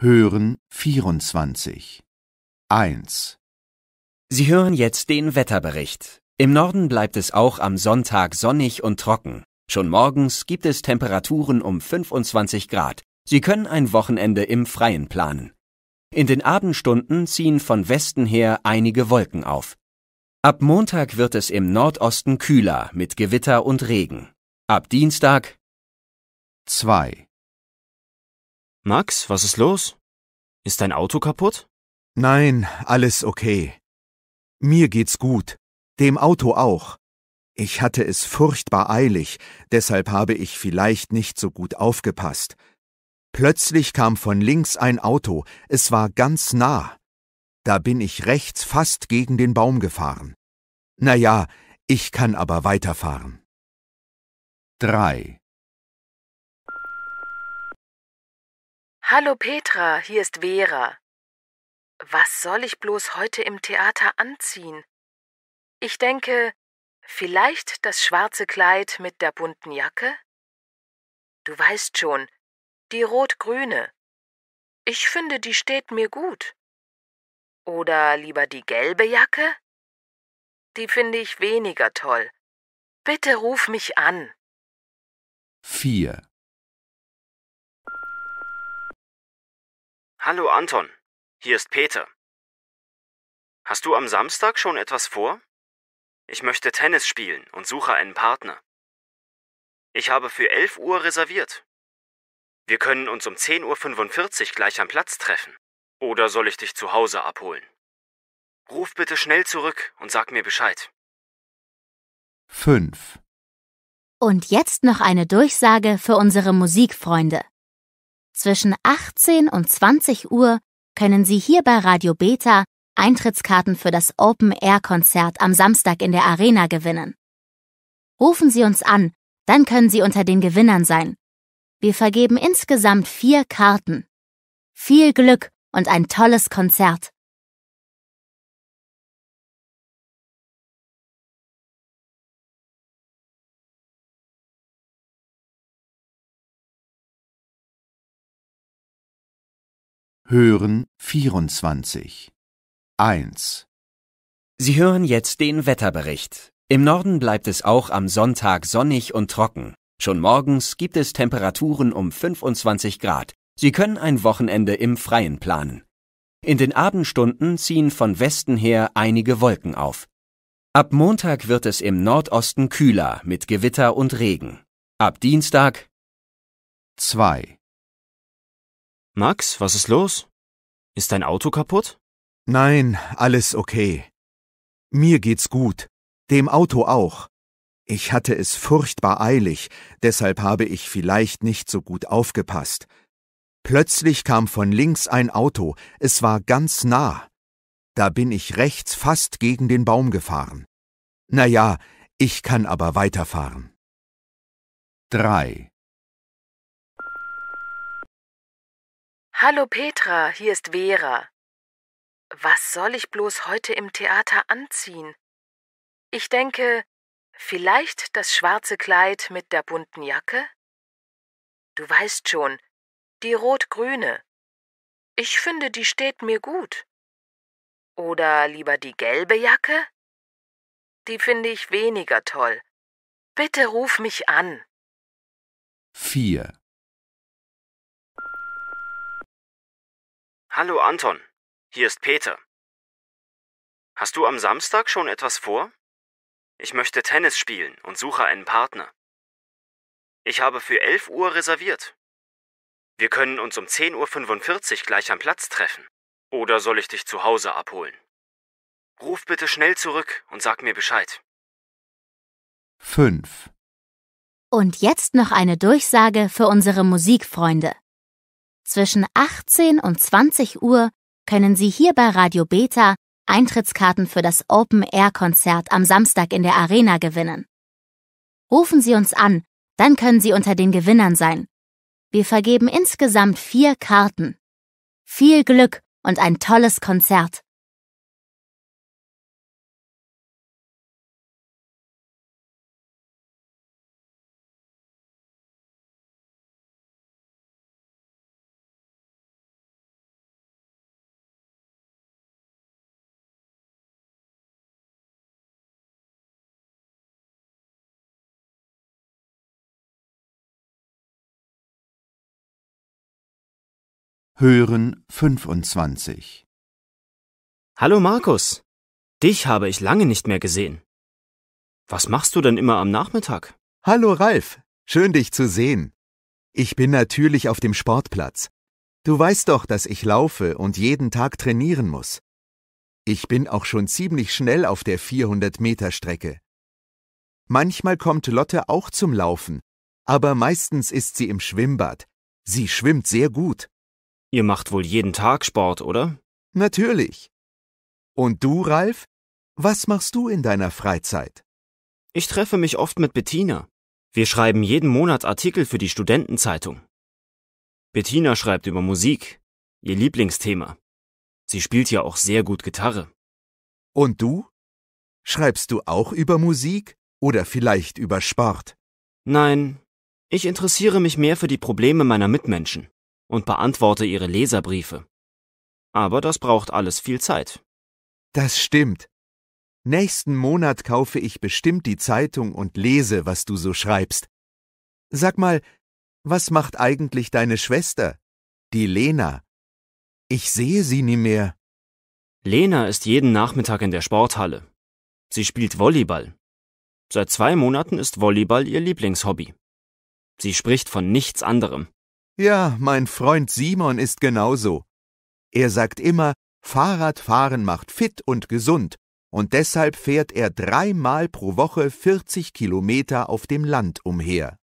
Hören 24. 1. Sie hören jetzt den Wetterbericht. Im Norden bleibt es auch am Sonntag sonnig und trocken. Schon morgens gibt es Temperaturen um 25 Grad. Sie können ein Wochenende im Freien planen. In den Abendstunden ziehen von Westen her einige Wolken auf. Ab Montag wird es im Nordosten kühler mit Gewitter und Regen. Ab Dienstag 2. Max, was ist los? Ist dein Auto kaputt? Nein, alles okay. Mir geht's gut, dem Auto auch. Ich hatte es furchtbar eilig, deshalb habe ich vielleicht nicht so gut aufgepasst. Plötzlich kam von links ein Auto, es war ganz nah. Da bin ich rechts fast gegen den Baum gefahren. Na ja, ich kann aber weiterfahren. 3. Hallo Petra, hier ist Vera. Was soll ich bloß heute im Theater anziehen? Ich denke, vielleicht das schwarze Kleid mit der bunten Jacke? Du weißt schon, die rot-grüne. Ich finde, die steht mir gut. Oder lieber die gelbe Jacke? Die finde ich weniger toll. Bitte ruf mich an. 4. Hallo Anton, hier ist Peter. Hast du am Samstag schon etwas vor? Ich möchte Tennis spielen und suche einen Partner. Ich habe für 11 Uhr reserviert. Wir können uns um 10.45 Uhr gleich am Platz treffen. Oder soll ich dich zu Hause abholen? Ruf bitte schnell zurück und sag mir Bescheid. 5. Und jetzt noch eine Durchsage für unsere Musikfreunde. Zwischen 18 und 20 Uhr können Sie hier bei Radio Beta Eintrittskarten für das Open-Air-Konzert am Samstag in der Arena gewinnen. Rufen Sie uns an, dann können Sie unter den Gewinnern sein. Wir vergeben insgesamt vier Karten. Viel Glück und ein tolles Konzert! Hören 24. 1. Sie hören jetzt den Wetterbericht. Im Norden bleibt es auch am Sonntag sonnig und trocken. Schon morgens gibt es Temperaturen um 25 Grad. Sie können ein Wochenende im Freien planen. In den Abendstunden ziehen von Westen her einige Wolken auf. Ab Montag wird es im Nordosten kühler mit Gewitter und Regen. Ab Dienstag 2. Max, was ist los? Ist dein Auto kaputt? Nein, alles okay. Mir geht's gut, dem Auto auch. Ich hatte es furchtbar eilig, deshalb habe ich vielleicht nicht so gut aufgepasst. Plötzlich kam von links ein Auto, es war ganz nah. Da bin ich rechts fast gegen den Baum gefahren. Na ja, ich kann aber weiterfahren. 3. Hallo Petra, hier ist Vera. Was soll ich bloß heute im Theater anziehen? Ich denke, vielleicht das schwarze Kleid mit der bunten Jacke? Du weißt schon, die rot-grüne. Ich finde, die steht mir gut. Oder lieber die gelbe Jacke? Die finde ich weniger toll. Bitte ruf mich an. 4. Hallo Anton, hier ist Peter. Hast du am Samstag schon etwas vor? Ich möchte Tennis spielen und suche einen Partner. Ich habe für 11 Uhr reserviert. Wir können uns um 10.45 Uhr gleich am Platz treffen. Oder soll ich dich zu Hause abholen? Ruf bitte schnell zurück und sag mir Bescheid. 5. Und jetzt noch eine Durchsage für unsere Musikfreunde. Zwischen 18 und 20 Uhr können Sie hier bei Radio Beta Eintrittskarten für das Open-Air-Konzert am Samstag in der Arena gewinnen. Rufen Sie uns an, dann können Sie unter den Gewinnern sein. Wir vergeben insgesamt vier Karten. Viel Glück und ein tolles Konzert! Hören 25 Hallo Markus, dich habe ich lange nicht mehr gesehen. Was machst du denn immer am Nachmittag? Hallo Ralf, schön dich zu sehen. Ich bin natürlich auf dem Sportplatz. Du weißt doch, dass ich laufe und jeden Tag trainieren muss. Ich bin auch schon ziemlich schnell auf der 400 Meter Strecke. Manchmal kommt Lotte auch zum Laufen, aber meistens ist sie im Schwimmbad. Sie schwimmt sehr gut. Ihr macht wohl jeden Tag Sport, oder? Natürlich. Und du, Ralf? Was machst du in deiner Freizeit? Ich treffe mich oft mit Bettina. Wir schreiben jeden Monat Artikel für die Studentenzeitung. Bettina schreibt über Musik, ihr Lieblingsthema. Sie spielt ja auch sehr gut Gitarre. Und du? Schreibst du auch über Musik oder vielleicht über Sport? Nein, ich interessiere mich mehr für die Probleme meiner Mitmenschen und beantworte ihre Leserbriefe. Aber das braucht alles viel Zeit. Das stimmt. Nächsten Monat kaufe ich bestimmt die Zeitung und lese, was du so schreibst. Sag mal, was macht eigentlich deine Schwester, die Lena? Ich sehe sie nie mehr. Lena ist jeden Nachmittag in der Sporthalle. Sie spielt Volleyball. Seit zwei Monaten ist Volleyball ihr Lieblingshobby. Sie spricht von nichts anderem. Ja, mein Freund Simon ist genauso. Er sagt immer, Fahrradfahren macht fit und gesund, und deshalb fährt er dreimal pro Woche 40 Kilometer auf dem Land umher.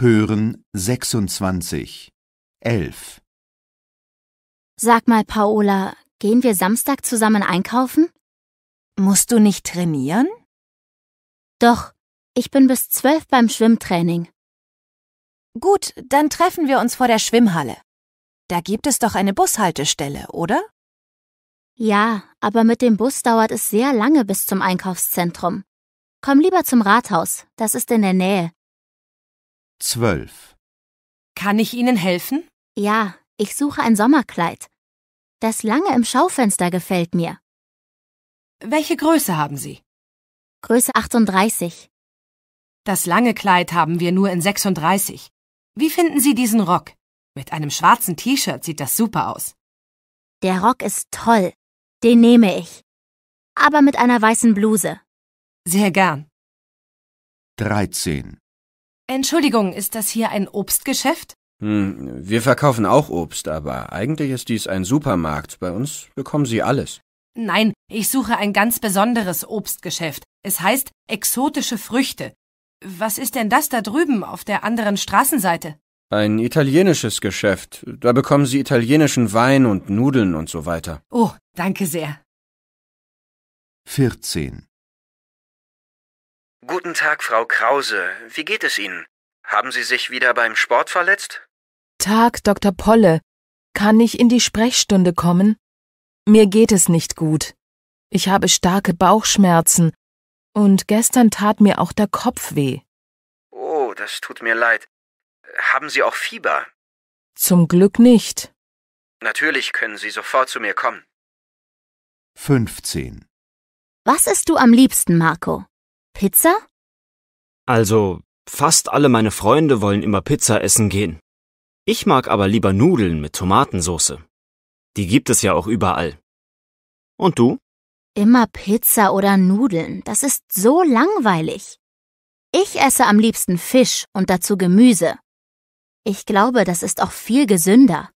Hören 26. 11. Sag mal, Paola, gehen wir Samstag zusammen einkaufen? Musst du nicht trainieren? Doch, ich bin bis zwölf beim Schwimmtraining. Gut, dann treffen wir uns vor der Schwimmhalle. Da gibt es doch eine Bushaltestelle, oder? Ja, aber mit dem Bus dauert es sehr lange bis zum Einkaufszentrum. Komm lieber zum Rathaus, das ist in der Nähe. 12. Kann ich Ihnen helfen? Ja, ich suche ein Sommerkleid. Das lange im Schaufenster gefällt mir. Welche Größe haben Sie? Größe 38. Das lange Kleid haben wir nur in 36. Wie finden Sie diesen Rock? Mit einem schwarzen T-Shirt sieht das super aus. Der Rock ist toll. Den nehme ich. Aber mit einer weißen Bluse. Sehr gern. 13. Entschuldigung, ist das hier ein Obstgeschäft? Hm, wir verkaufen auch Obst, aber eigentlich ist dies ein Supermarkt. Bei uns bekommen Sie alles. Nein, ich suche ein ganz besonderes Obstgeschäft. Es heißt exotische Früchte. Was ist denn das da drüben auf der anderen Straßenseite? Ein italienisches Geschäft. Da bekommen Sie italienischen Wein und Nudeln und so weiter. Oh, danke sehr. 14. Guten Tag, Frau Krause. Wie geht es Ihnen? Haben Sie sich wieder beim Sport verletzt? Tag, Dr. Polle. Kann ich in die Sprechstunde kommen? Mir geht es nicht gut. Ich habe starke Bauchschmerzen. Und gestern tat mir auch der Kopf weh. Oh, das tut mir leid. Haben Sie auch Fieber? Zum Glück nicht. Natürlich können Sie sofort zu mir kommen. 15. Was isst du am liebsten, Marco? Pizza? Also, fast alle meine Freunde wollen immer Pizza essen gehen. Ich mag aber lieber Nudeln mit Tomatensoße. Die gibt es ja auch überall. Und du? Immer Pizza oder Nudeln, das ist so langweilig. Ich esse am liebsten Fisch und dazu Gemüse. Ich glaube, das ist auch viel gesünder.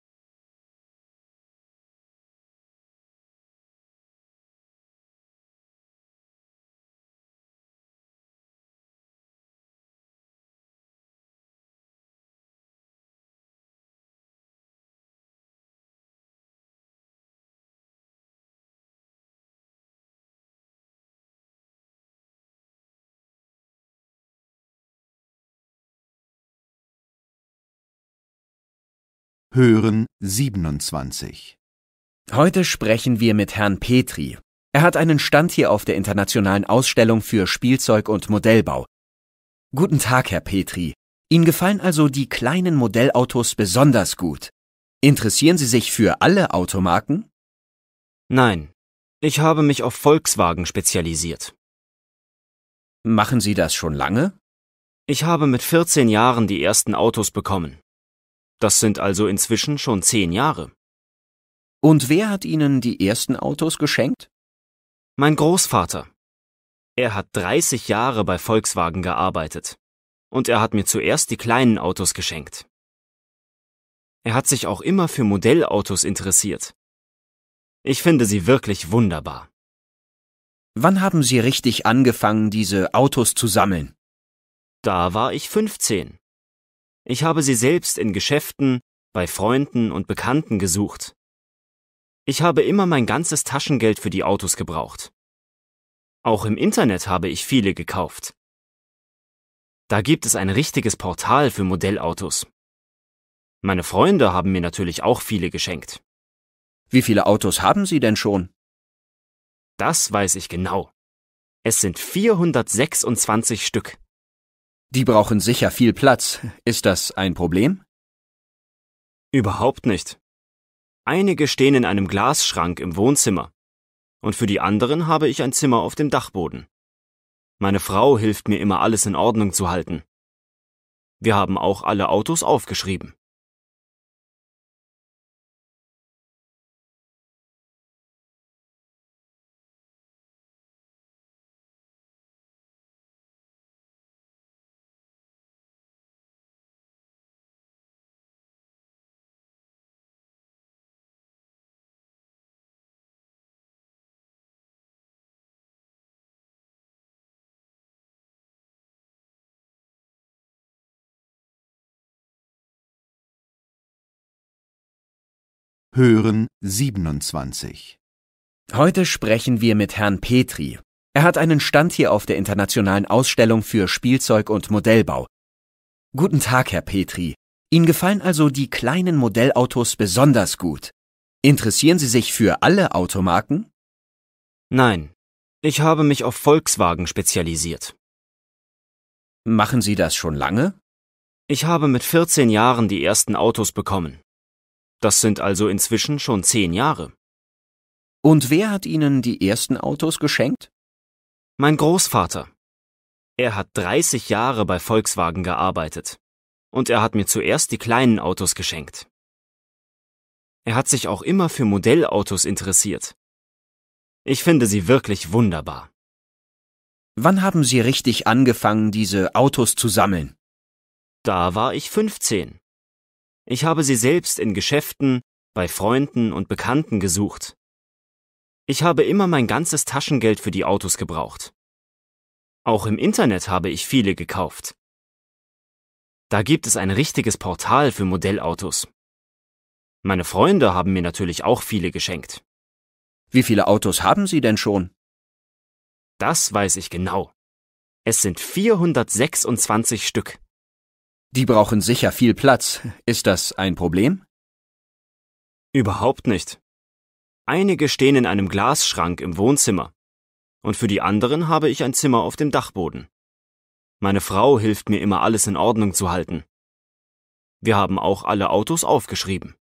Hören 27. Heute sprechen wir mit Herrn Petri. Er hat einen Stand hier auf der Internationalen Ausstellung für Spielzeug und Modellbau. Guten Tag, Herr Petri. Ihnen gefallen also die kleinen Modellautos besonders gut. Interessieren Sie sich für alle Automarken? Nein, ich habe mich auf Volkswagen spezialisiert. Machen Sie das schon lange? Ich habe mit 14 Jahren die ersten Autos bekommen. Das sind also inzwischen schon zehn Jahre. Und wer hat Ihnen die ersten Autos geschenkt? Mein Großvater. Er hat 30 Jahre bei Volkswagen gearbeitet. Und er hat mir zuerst die kleinen Autos geschenkt. Er hat sich auch immer für Modellautos interessiert. Ich finde sie wirklich wunderbar. Wann haben Sie richtig angefangen, diese Autos zu sammeln? Da war ich 15. Ich habe sie selbst in Geschäften, bei Freunden und Bekannten gesucht. Ich habe immer mein ganzes Taschengeld für die Autos gebraucht. Auch im Internet habe ich viele gekauft. Da gibt es ein richtiges Portal für Modellautos. Meine Freunde haben mir natürlich auch viele geschenkt. Wie viele Autos haben Sie denn schon? Das weiß ich genau. Es sind 426 Stück. Die brauchen sicher viel Platz. Ist das ein Problem? Überhaupt nicht. Einige stehen in einem Glasschrank im Wohnzimmer. Und für die anderen habe ich ein Zimmer auf dem Dachboden. Meine Frau hilft mir immer alles in Ordnung zu halten. Wir haben auch alle Autos aufgeschrieben. Hören 27. Heute sprechen wir mit Herrn Petri. Er hat einen Stand hier auf der Internationalen Ausstellung für Spielzeug und Modellbau. Guten Tag, Herr Petri. Ihnen gefallen also die kleinen Modellautos besonders gut. Interessieren Sie sich für alle Automarken? Nein, ich habe mich auf Volkswagen spezialisiert. Machen Sie das schon lange? Ich habe mit 14 Jahren die ersten Autos bekommen. Das sind also inzwischen schon zehn Jahre. Und wer hat Ihnen die ersten Autos geschenkt? Mein Großvater. Er hat 30 Jahre bei Volkswagen gearbeitet. Und er hat mir zuerst die kleinen Autos geschenkt. Er hat sich auch immer für Modellautos interessiert. Ich finde sie wirklich wunderbar. Wann haben Sie richtig angefangen, diese Autos zu sammeln? Da war ich 15. Ich habe sie selbst in Geschäften, bei Freunden und Bekannten gesucht. Ich habe immer mein ganzes Taschengeld für die Autos gebraucht. Auch im Internet habe ich viele gekauft. Da gibt es ein richtiges Portal für Modellautos. Meine Freunde haben mir natürlich auch viele geschenkt. Wie viele Autos haben Sie denn schon? Das weiß ich genau. Es sind 426 Stück. Die brauchen sicher viel Platz. Ist das ein Problem? Überhaupt nicht. Einige stehen in einem Glasschrank im Wohnzimmer. Und für die anderen habe ich ein Zimmer auf dem Dachboden. Meine Frau hilft mir immer alles in Ordnung zu halten. Wir haben auch alle Autos aufgeschrieben.